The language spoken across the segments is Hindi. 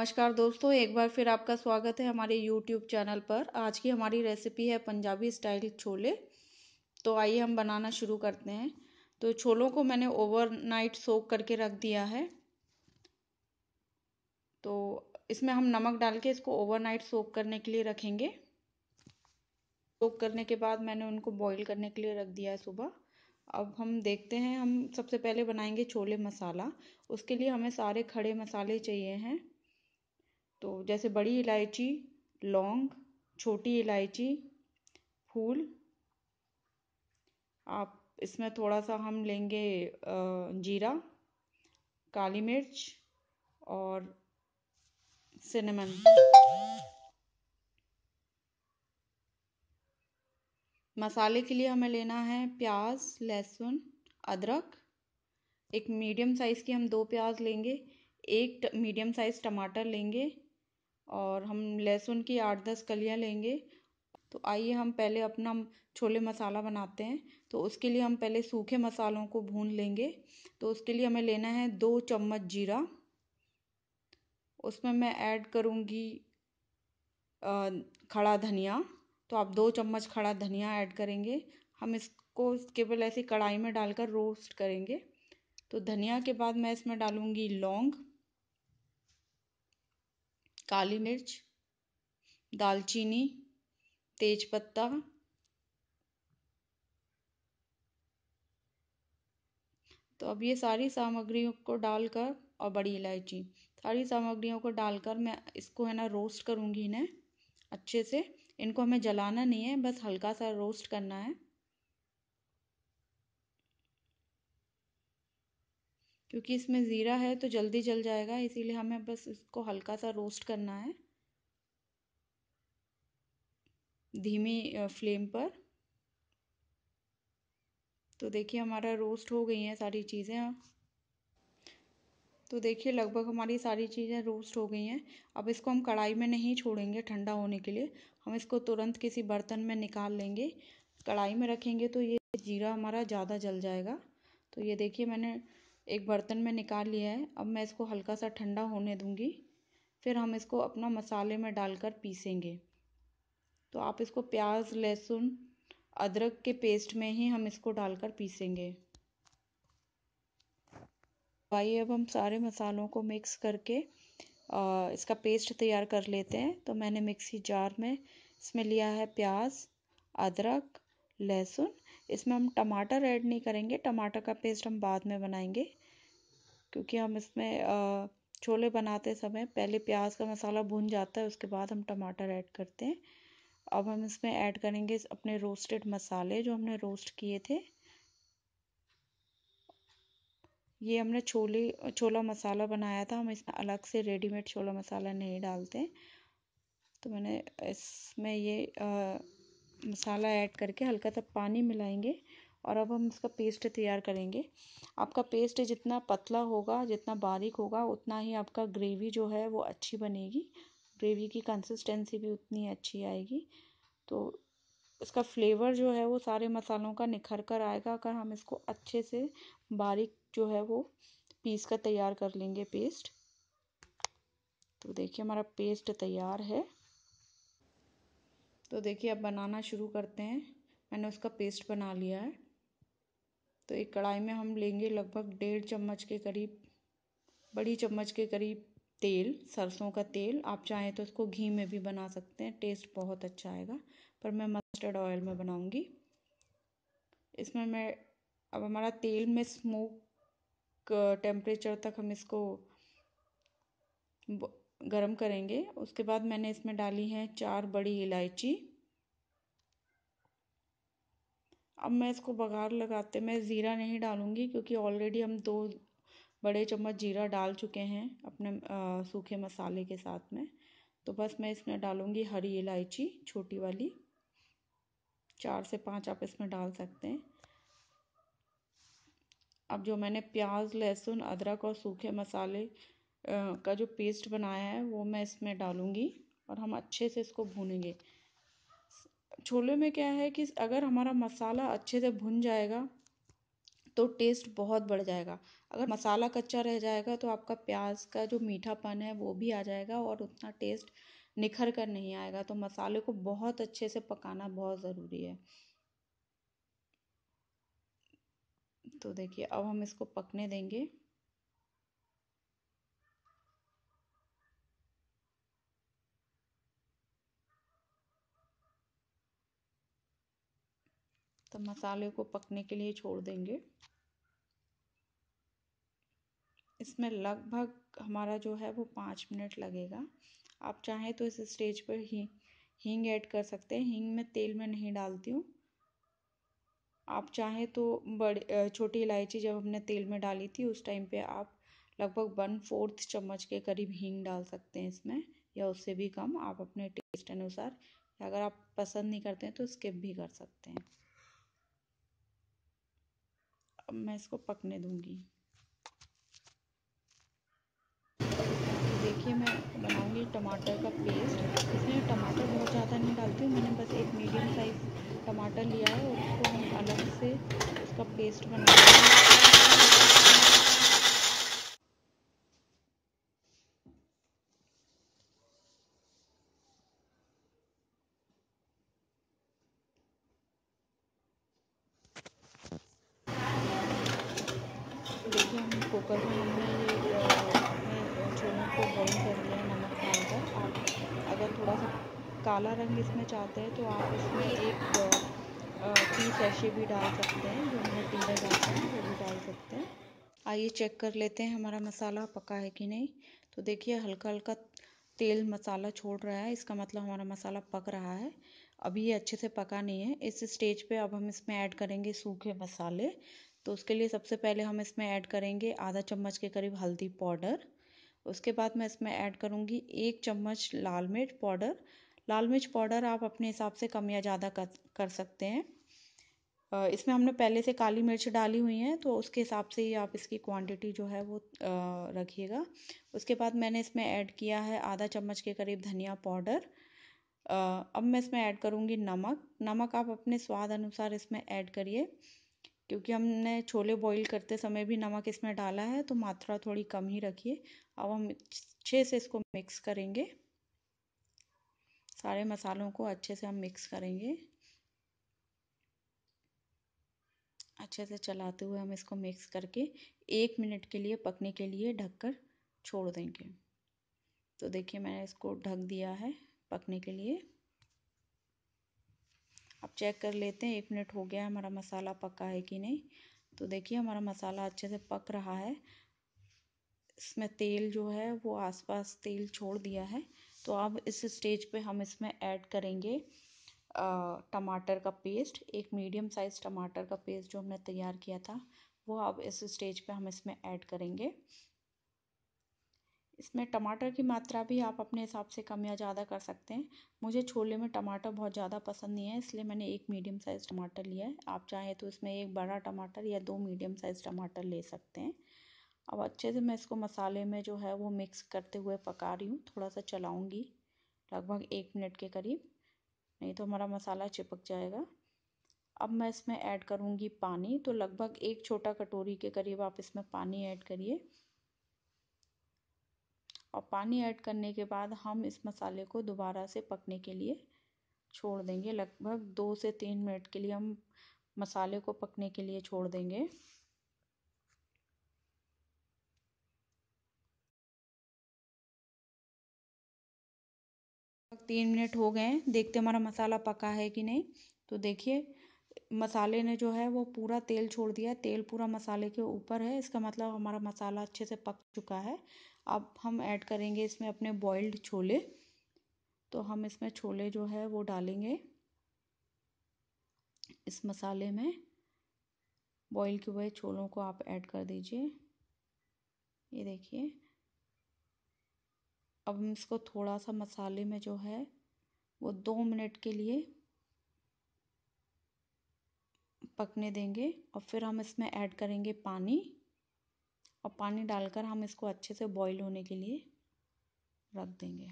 नमस्कार दोस्तों एक बार फिर आपका स्वागत है हमारे YouTube चैनल पर आज की हमारी रेसिपी है पंजाबी स्टाइल छोले तो आइए हम बनाना शुरू करते हैं तो छोलों को मैंने ओवरनाइट सोक करके रख दिया है तो इसमें हम नमक डाल के इसको ओवरनाइट सोक करने के लिए रखेंगे सोक करने के बाद मैंने उनको बॉईल करने के लिए रख दिया है सुबह अब हम देखते हैं हम सबसे पहले बनाएंगे छोले मसाला उसके लिए हमें सारे खड़े मसाले चाहिए हैं तो जैसे बड़ी इलायची लौंग छोटी इलायची फूल आप इसमें थोड़ा सा हम लेंगे जीरा काली मिर्च और सिनेमन मसाले के लिए हमें लेना है प्याज लहसुन अदरक एक मीडियम साइज़ की हम दो प्याज लेंगे एक मीडियम साइज़ टमाटर लेंगे और हम लहसुन की आठ दस कलियाँ लेंगे तो आइए हम पहले अपना छोले मसाला बनाते हैं तो उसके लिए हम पहले सूखे मसालों को भून लेंगे तो उसके लिए हमें लेना है दो चम्मच जीरा उसमें मैं ऐड करूँगी खड़ा धनिया तो आप दो चम्मच खड़ा धनिया ऐड करेंगे हम इसको केवल ऐसी कढ़ाई में डालकर रोस्ट करेंगे तो धनिया के बाद मैं इसमें डालूँगी लौंग काली मिर्च दालचीनी तेजपत्ता तो अब ये सारी सामग्रियों को डालकर और बड़ी इलायची सारी सामग्रियों को डालकर मैं इसको है ना रोस्ट करूँगी इन्हें अच्छे से इनको हमें जलाना नहीं है बस हल्का सा रोस्ट करना है क्योंकि इसमें ज़ीरा है तो जल्दी जल जाएगा इसीलिए हमें बस इसको हल्का सा रोस्ट करना है धीमी फ्लेम पर तो देखिए हमारा रोस्ट हो गई हैं सारी चीज़ें तो देखिए लगभग हमारी सारी चीज़ें रोस्ट हो गई हैं अब इसको हम कढ़ाई में नहीं छोड़ेंगे ठंडा होने के लिए हम इसको तुरंत किसी बर्तन में निकाल लेंगे कढ़ाई में रखेंगे तो ये जीरा हमारा ज़्यादा जल जाएगा तो ये देखिए मैंने एक बर्तन में निकाल लिया है अब मैं इसको हल्का सा ठंडा होने दूँगी फिर हम इसको अपना मसाले में डालकर पीसेंगे तो आप इसको प्याज लहसुन अदरक के पेस्ट में ही हम इसको डालकर पीसेंगे भाई अब हम सारे मसालों को मिक्स करके आ, इसका पेस्ट तैयार कर लेते हैं तो मैंने मिक्सी जार में इसमें लिया है प्याज अदरक लहसुन इसमें हम टमाटर ऐड नहीं करेंगे टमाटर का पेस्ट हम बाद में बनाएंगे क्योंकि हम इसमें छोले बनाते समय पहले प्याज का मसाला भुन जाता है उसके बाद हम टमाटर ऐड करते हैं अब हम इसमें ऐड करेंगे अपने रोस्टेड मसाले जो हमने रोस्ट किए थे ये हमने छोले छोला मसाला बनाया था हम इसमें अलग से रेडीमेड छोला मसाला नहीं डालते तो मैंने इसमें ये मसाला ऐड करके हल्का सा पानी मिलाएंगे और अब हम इसका पेस्ट तैयार करेंगे आपका पेस्ट जितना पतला होगा जितना बारीक होगा उतना ही आपका ग्रेवी जो है वो अच्छी बनेगी ग्रेवी की कंसिस्टेंसी भी उतनी अच्छी आएगी तो इसका फ्लेवर जो है वो सारे मसालों का निखर कर आएगा अगर हम इसको अच्छे से बारीक जो है वो पीस कर तैयार कर लेंगे पेस्ट तो देखिए हमारा पेस्ट तैयार है तो देखिए अब बनाना शुरू करते हैं मैंने उसका पेस्ट बना लिया है तो एक कढ़ाई में हम लेंगे लगभग डेढ़ चम्मच के करीब बड़ी चम्मच के करीब तेल सरसों का तेल आप चाहें तो इसको घी में भी बना सकते हैं टेस्ट बहुत अच्छा आएगा पर मैं मस्टर्ड ऑयल में बनाऊंगी इसमें मैं अब हमारा तेल में स्मोक टेम्परेचर तक हम इसको गरम करेंगे उसके बाद मैंने इसमें डाली हैं चार बड़ी इलायची अब मैं इसको बघार लगाते मैं ज़ीरा नहीं डालूँगी क्योंकि ऑलरेडी हम दो बड़े चम्मच ज़ीरा डाल चुके हैं अपने सूखे मसाले के साथ में तो बस मैं इसमें डालूँगी हरी इलायची छोटी वाली चार से पाँच आप इसमें डाल सकते हैं अब जो मैंने प्याज लहसुन अदरक और सूखे मसाले का जो पेस्ट बनाया है वो मैं इसमें डालूँगी और हम अच्छे से इसको भूनेंगे छोले में क्या है कि अगर हमारा मसाला अच्छे से भुन जाएगा तो टेस्ट बहुत बढ़ जाएगा अगर मसाला कच्चा रह जाएगा तो आपका प्याज का जो मीठापन है वो भी आ जाएगा और उतना टेस्ट निखर कर नहीं आएगा तो मसाले को बहुत अच्छे से पकाना बहुत ज़रूरी है तो देखिए अब हम इसको पकने देंगे मसाले को पकने के लिए छोड़ देंगे इसमें लगभग हमारा जो है वो पाँच मिनट लगेगा आप चाहें तो इस स्टेज पर ही हींग ऐड कर सकते हैं हींग मैं तेल में नहीं डालती हूँ आप चाहें तो बड़ी छोटी इलायची जब हमने तेल में डाली थी उस टाइम पे आप लगभग वन फोर्थ चम्मच के करीब हींग डाल सकते हैं इसमें या उससे भी कम आप अपने टेस्ट अनुसार अगर आप पसंद नहीं करते हैं तो स्किप भी कर सकते हैं अब मैं इसको पकने दूँगी देखिए मैं बनाऊँगी टमाटर का पेस्ट इसमें टमाटर बहुत ज़्यादा नहीं डालती हूँ मैंने बस एक मीडियम साइज़ टमाटर लिया है उसको हम अलग से उसका पेस्ट बना कुकर में हमने चूने को बॉईल कर लिया है नमक डालकर आप अगर थोड़ा सा काला रंग इसमें चाहते हैं तो आप इसमें एक टी सैशे भी डाल सकते हैं जो हमने टी में डालते हैं वो भी डाल सकते हैं आइए चेक कर लेते हैं हमारा मसाला पका है कि नहीं तो देखिए हल्का हल्का तेल मसाला छोड़ रहा है इसका मतलब हमारा मसाला पक रहा है अभी ये अच्छे से पका नहीं है इस स्टेज पे अब हम इसमें ऐड करेंगे सूखे मसाले तो उसके लिए सबसे पहले हम इसमें ऐड करेंगे आधा चम्मच के करीब हल्दी पाउडर उसके बाद मैं इसमें ऐड करूँगी एक चम्मच लाल मिर्च पाउडर लाल मिर्च पाउडर आप अपने हिसाब से कम या ज़्यादा कर कर सकते हैं इसमें हमने पहले से काली मिर्च डाली हुई हैं तो उसके हिसाब से ही आप इसकी क्वांटिटी जो है वो रखिएगा उसके बाद मैंने इसमें ऐड किया है आधा चम्मच के करीब धनिया पाउडर अब मैं इसमें ऐड करूँगी नमक नमक आप अपने स्वाद अनुसार इसमें ऐड करिए क्योंकि हमने छोले बॉईल करते समय भी नमक इसमें डाला है तो मात्रा थोड़ी कम ही रखिए अब हम अच्छे से इसको मिक्स करेंगे सारे मसालों को अच्छे से हम मिक्स करेंगे अच्छे से चलाते हुए हम इसको मिक्स करके एक मिनट के लिए पकने के लिए ढककर छोड़ देंगे तो देखिए मैंने इसको ढक दिया है पकने के लिए अब चेक कर लेते हैं एक मिनट हो गया हमारा मसाला पका है कि नहीं तो देखिए हमारा मसाला अच्छे से पक रहा है इसमें तेल जो है वो आसपास तेल छोड़ दिया है तो अब इस स्टेज पे हम इसमें ऐड करेंगे टमाटर का पेस्ट एक मीडियम साइज़ टमाटर का पेस्ट जो हमने तैयार किया था वो अब इस स्टेज पे हम इसमें ऐड करेंगे इसमें टमाटर की मात्रा भी आप अपने हिसाब से कम या ज़्यादा कर सकते हैं मुझे छोले में टमाटर बहुत ज़्यादा पसंद नहीं है इसलिए मैंने एक मीडियम साइज़ टमाटर लिया है आप चाहें तो इसमें एक बड़ा टमाटर या दो मीडियम साइज़ टमाटर ले सकते हैं अब अच्छे से मैं इसको मसाले में जो है वो मिक्स करते हुए पका रही हूँ थोड़ा सा चलाऊँगी लगभग एक मिनट के करीब नहीं तो हमारा मसाला चिपक जाएगा अब मैं इसमें ऐड करूँगी पानी तो लगभग एक छोटा कटोरी के करीब आप इसमें पानी ऐड करिए और पानी ऐड करने के बाद हम इस मसाले को दोबारा से पकने के लिए छोड़ देंगे लगभग दो से तीन मिनट के लिए हम मसाले को पकने के लिए छोड़ देंगे तीन मिनट हो गए हैं देखते हमारा मसाला पका है कि नहीं तो देखिए मसाले ने जो है वो पूरा तेल छोड़ दिया तेल पूरा मसाले के ऊपर है इसका मतलब हमारा मसाला अच्छे से पक चुका है अब हम ऐड करेंगे इसमें अपने बॉइल्ड छोले तो हम इसमें छोले जो है वो डालेंगे इस मसाले में बॉईल किए हुए छोलों को आप ऐड कर दीजिए ये देखिए अब हम इसको थोड़ा सा मसाले में जो है वो दो मिनट के लिए पकने देंगे और फिर हम इसमें ऐड करेंगे पानी और पानी डालकर हम इसको अच्छे से बॉईल होने के लिए रख देंगे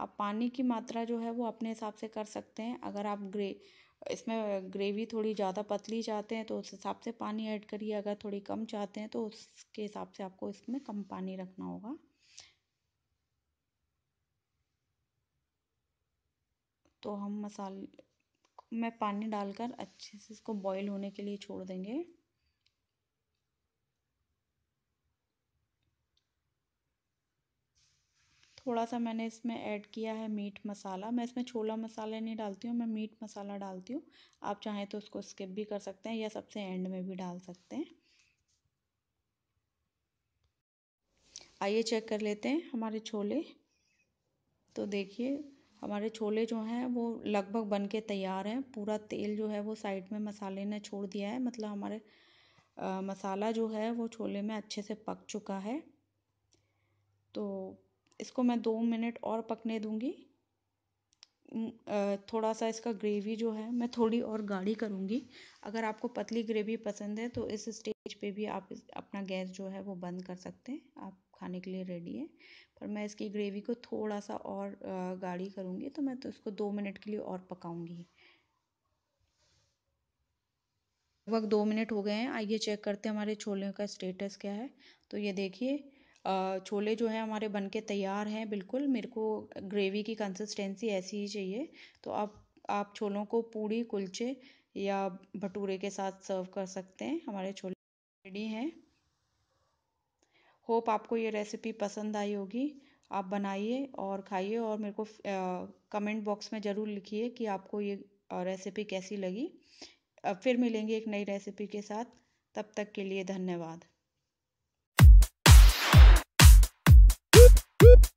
आप पानी की मात्रा जो है वो अपने हिसाब से कर सकते हैं अगर आप ग्रे इसमें ग्रेवी थोड़ी ज़्यादा पतली चाहते हैं तो उस हिसाब से पानी ऐड करिए अगर थोड़ी कम चाहते हैं तो उसके हिसाब से आपको इसमें कम पानी रखना होगा तो हम मसाले में पानी डालकर अच्छे से इसको बॉईल होने के लिए छोड़ देंगे थोड़ा सा मैंने इसमें ऐड किया है मीट मसाला मैं इसमें छोला मसाला नहीं डालती हूँ मैं मीट मसाला डालती हूँ आप चाहें तो उसको स्किप भी कर सकते हैं या सबसे एंड में भी डाल सकते हैं आइए चेक कर लेते हैं हमारे छोले तो देखिए हमारे छोले जो हैं वो लगभग बन के तैयार हैं पूरा तेल जो है वो साइड में मसाले ने छोड़ दिया है मतलब हमारे आ, मसाला जो है वो छोले में अच्छे से पक चुका है तो इसको मैं दो मिनट और पकने दूँगी थोड़ा सा इसका ग्रेवी जो है मैं थोड़ी और गाढ़ी करूँगी अगर आपको पतली ग्रेवी पसंद है तो इस स्टेज पे भी आप अपना गैस जो है वो बंद कर सकते हैं आप खाने के लिए रेडी है पर मैं इसकी ग्रेवी को थोड़ा सा और गाढ़ी करूँगी तो मैं तो इसको दो मिनट के लिए और पकाऊंगी लगभग दो मिनट हो गए हैं आइए चेक करते हैं हमारे छोले का स्टेटस क्या है तो ये देखिए छोले जो हैं हमारे बन के तैयार हैं बिल्कुल मेरे को ग्रेवी की कंसिस्टेंसी ऐसी ही चाहिए तो आप आप छोलों को पूड़ी कुलचे या भटूरे के साथ सर्व कर सकते हैं हमारे छोले रेडी हैं होप आपको ये रेसिपी पसंद आई होगी आप बनाइए और खाइए और मेरे को कमेंट बॉक्स में ज़रूर लिखिए कि आपको ये रेसिपी कैसी लगी अब फिर मिलेंगे एक नई रेसिपी के साथ तब तक के लिए धन्यवाद Woo!